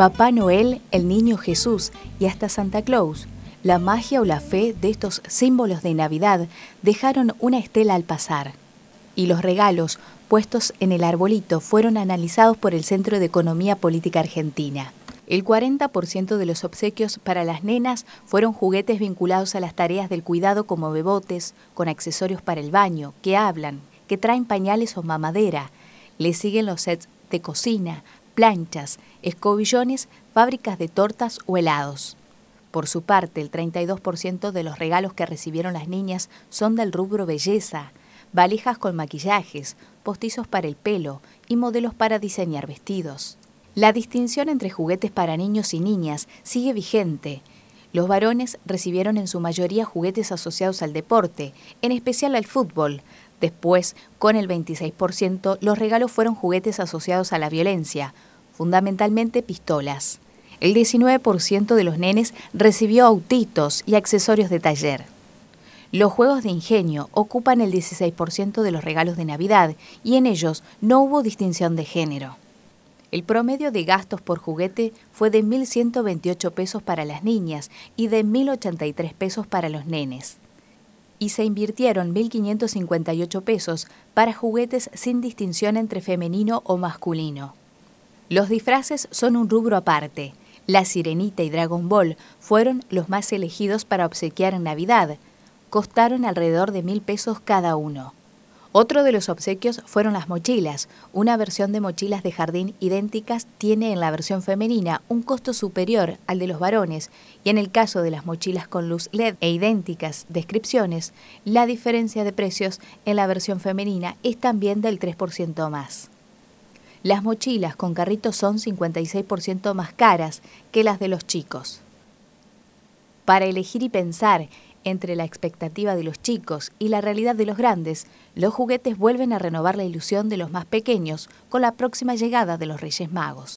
Papá Noel, el Niño Jesús y hasta Santa Claus. La magia o la fe de estos símbolos de Navidad dejaron una estela al pasar. Y los regalos puestos en el arbolito fueron analizados por el Centro de Economía Política Argentina. El 40% de los obsequios para las nenas fueron juguetes vinculados a las tareas del cuidado como bebotes, con accesorios para el baño, que hablan, que traen pañales o mamadera. les siguen los sets de cocina, planchas, escobillones, fábricas de tortas o helados. Por su parte, el 32% de los regalos que recibieron las niñas son del rubro belleza, valijas con maquillajes, postizos para el pelo y modelos para diseñar vestidos. La distinción entre juguetes para niños y niñas sigue vigente. Los varones recibieron en su mayoría juguetes asociados al deporte, en especial al fútbol. Después, con el 26%, los regalos fueron juguetes asociados a la violencia, fundamentalmente pistolas. El 19% de los nenes recibió autitos y accesorios de taller. Los juegos de ingenio ocupan el 16% de los regalos de Navidad y en ellos no hubo distinción de género. El promedio de gastos por juguete fue de 1.128 pesos para las niñas y de 1.083 pesos para los nenes. Y se invirtieron 1.558 pesos para juguetes sin distinción entre femenino o masculino. Los disfraces son un rubro aparte. La Sirenita y Dragon Ball fueron los más elegidos para obsequiar en Navidad. Costaron alrededor de mil pesos cada uno. Otro de los obsequios fueron las mochilas. Una versión de mochilas de jardín idénticas tiene en la versión femenina un costo superior al de los varones y en el caso de las mochilas con luz LED e idénticas descripciones, la diferencia de precios en la versión femenina es también del 3% más. Las mochilas con carritos son 56% más caras que las de los chicos. Para elegir y pensar entre la expectativa de los chicos y la realidad de los grandes, los juguetes vuelven a renovar la ilusión de los más pequeños con la próxima llegada de los Reyes Magos.